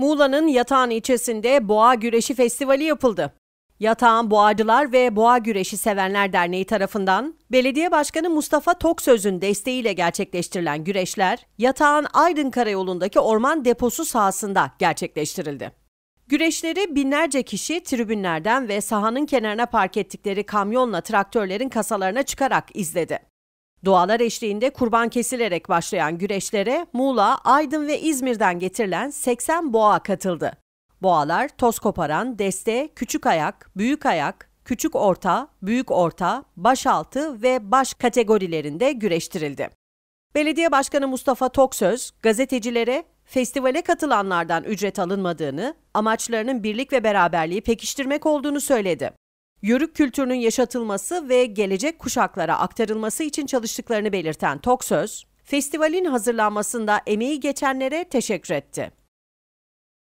Muğla'nın Yatağan ilçesinde Boğa Güreşi Festivali yapıldı. Yatağan Boğacılar ve Boğa Güreşi Sevenler Derneği tarafından Belediye Başkanı Mustafa Toksöz'ün desteğiyle gerçekleştirilen güreşler Yatağan Aydın Karayolu'ndaki orman deposu sahasında gerçekleştirildi. Güreşleri binlerce kişi tribünlerden ve sahanın kenarına park ettikleri kamyonla traktörlerin kasalarına çıkarak izledi. Dualar eşliğinde kurban kesilerek başlayan güreşlere Muğla, Aydın ve İzmir'den getirilen 80 boğa katıldı. Boğalar toz koparan, deste, küçük ayak, büyük ayak, küçük orta, büyük orta, başaltı ve baş kategorilerinde güreştirildi. Belediye Başkanı Mustafa Toksöz gazetecilere festivale katılanlardan ücret alınmadığını, amaçlarının birlik ve beraberliği pekiştirmek olduğunu söyledi. Yörük kültürünün yaşatılması ve gelecek kuşaklara aktarılması için çalıştıklarını belirten Toksöz, festivalin hazırlanmasında emeği geçenlere teşekkür etti.